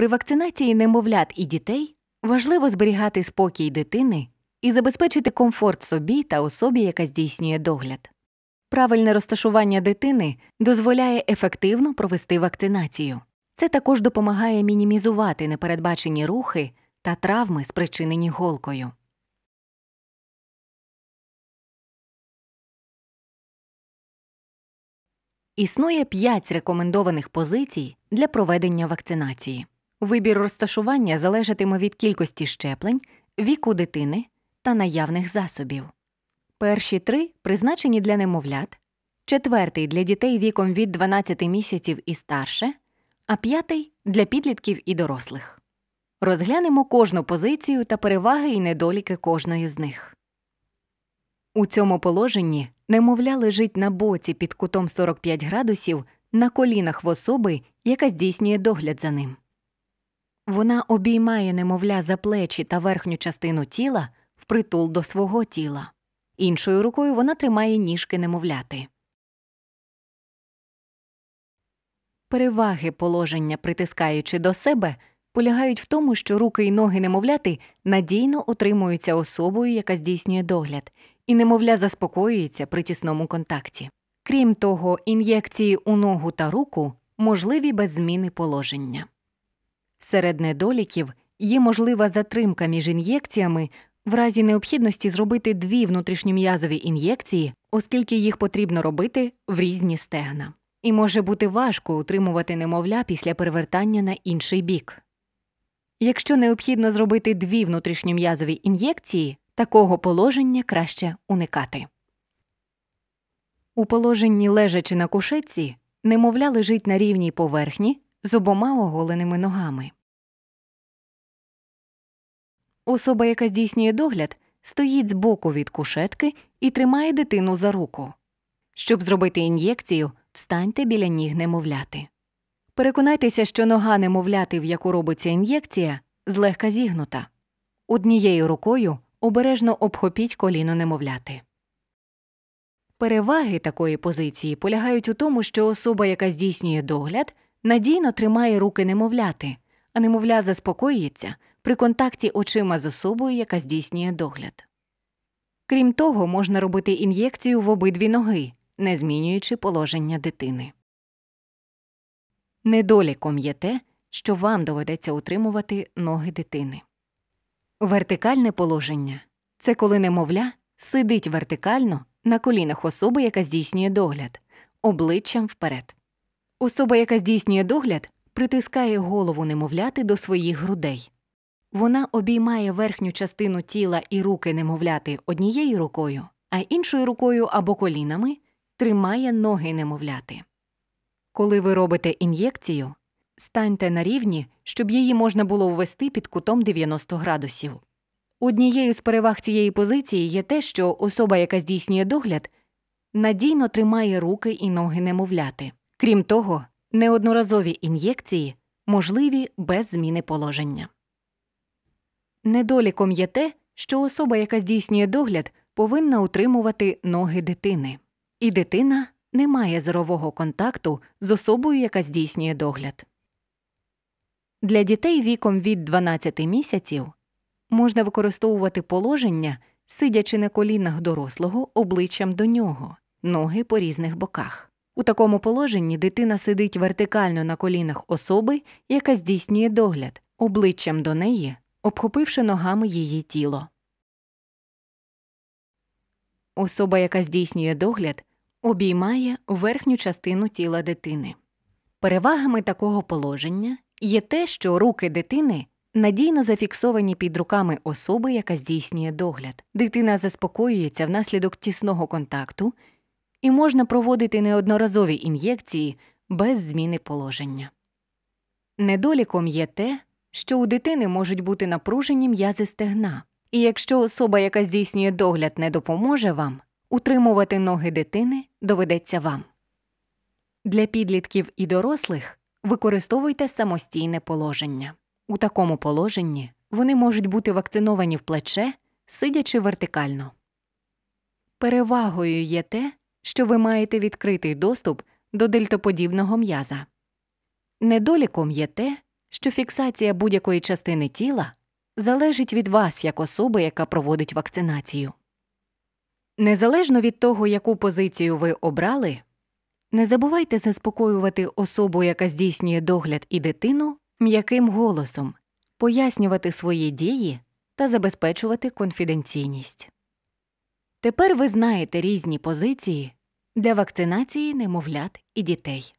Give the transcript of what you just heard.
При вакцинації немовлят і дітей важливо зберігати спокій дитини і забезпечити комфорт собі та особі, яка здійснює догляд. Правильне розташування дитини дозволяє ефективно провести вакцинацію. Це також допомагає мінімізувати непередбачені рухи та травми, спричинені голкою. Існує 5 рекомендованих позицій для проведення вакцинації. Вибір розташування залежатиме від кількості щеплень, віку дитини та наявних засобів. Перші три призначені для немовлят, четвертий для дітей віком від 12 місяців і старше, а п'ятий для підлітків і дорослих. Розглянемо кожну позицію та переваги і недоліки кожної з них. У цьому положенні немовля лежить на боці під кутом 45 градусів на колінах в особи, яка здійснює догляд за ним. Вона обіймає немовля за плечі та верхню частину тіла впритул до свого тіла. Іншою рукою вона тримає ніжки немовляти. Переваги положення, притискаючи до себе, полягають в тому, що руки й ноги немовляти надійно утримуються особою, яка здійснює догляд, і немовля заспокоюється при тісному контакті. Крім того, ін'єкції у ногу та руку можливі без зміни положення. Серед недоліків є можлива затримка між ін'єкціями в разі необхідності зробити дві внутрішньом'язові ін'єкції, оскільки їх потрібно робити в різні стегна. І може бути важко утримувати немовля після перевертання на інший бік. Якщо необхідно зробити дві внутрішньом'язові ін'єкції, такого положення краще уникати. У положенні лежачи на кушетці немовля лежить на рівній поверхні з обома оголеними ногами. Особа, яка здійснює догляд, стоїть з боку від кушетки і тримає дитину за руку. Щоб зробити ін'єкцію, встаньте біля ніг немовляти. Переконайтеся, що нога немовляти, в яку робиться ін'єкція, злегка зігнута. Однією рукою обережно обхопіть коліно немовляти. Переваги такої позиції полягають у тому, що особа, яка здійснює догляд, Надійно тримає руки немовляти, а немовля заспокоюється при контакті очима з особою, яка здійснює догляд. Крім того, можна робити ін'єкцію в обидві ноги, не змінюючи положення дитини. Недоліком є те, що вам доведеться утримувати ноги дитини. Вертикальне положення це коли немовля сидить вертикально на колінах особи, яка здійснює догляд, обличчям вперед. Особа, яка здійснює догляд, притискає голову немовляти до своїх грудей. Вона обіймає верхню частину тіла і руки немовляти однією рукою, а іншою рукою або колінами тримає ноги немовляти. Коли ви робите ін'єкцію, станьте на рівні, щоб її можна було ввести під кутом 90 градусів. Однією з переваг цієї позиції є те, що особа, яка здійснює догляд, надійно тримає руки і ноги немовляти. Крім того, неодноразові ін'єкції можливі без зміни положення. Недоліком є те, що особа, яка здійснює догляд, повинна утримувати ноги дитини, і дитина не має зорового контакту з особою, яка здійснює догляд. Для дітей віком від 12 місяців можна використовувати положення, сидячи на колінах дорослого обличчям до нього, ноги по різних боках. У такому положенні дитина сидить вертикально на колінах особи, яка здійснює догляд, обличчям до неї, обхопивши ногами її тіло. Особа, яка здійснює догляд, обіймає верхню частину тіла дитини. Перевагами такого положення є те, що руки дитини надійно зафіксовані під руками особи, яка здійснює догляд. Дитина заспокоюється внаслідок тісного контакту і можна проводити неодноразові ін'єкції без зміни положення. Недоліком є те, що у дитини можуть бути напружені м'язи стегна, і якщо особа, яка здійснює догляд, не допоможе вам, утримувати ноги дитини доведеться вам. Для підлітків і дорослих використовуйте самостійне положення. У такому положенні вони можуть бути вакциновані в плече, сидячи вертикально. Перевагою є те, що ви маєте відкритий доступ до дельтоподібного м'яза. Недоліком є те, що фіксація будь-якої частини тіла залежить від вас як особи, яка проводить вакцинацію. Незалежно від того, яку позицію ви обрали, не забувайте заспокоювати особу, яка здійснює догляд і дитину м'яким голосом, пояснювати свої дії та забезпечувати конфіденційність. Тепер ви знаєте різні позиції для вакцинації немовлят і дітей.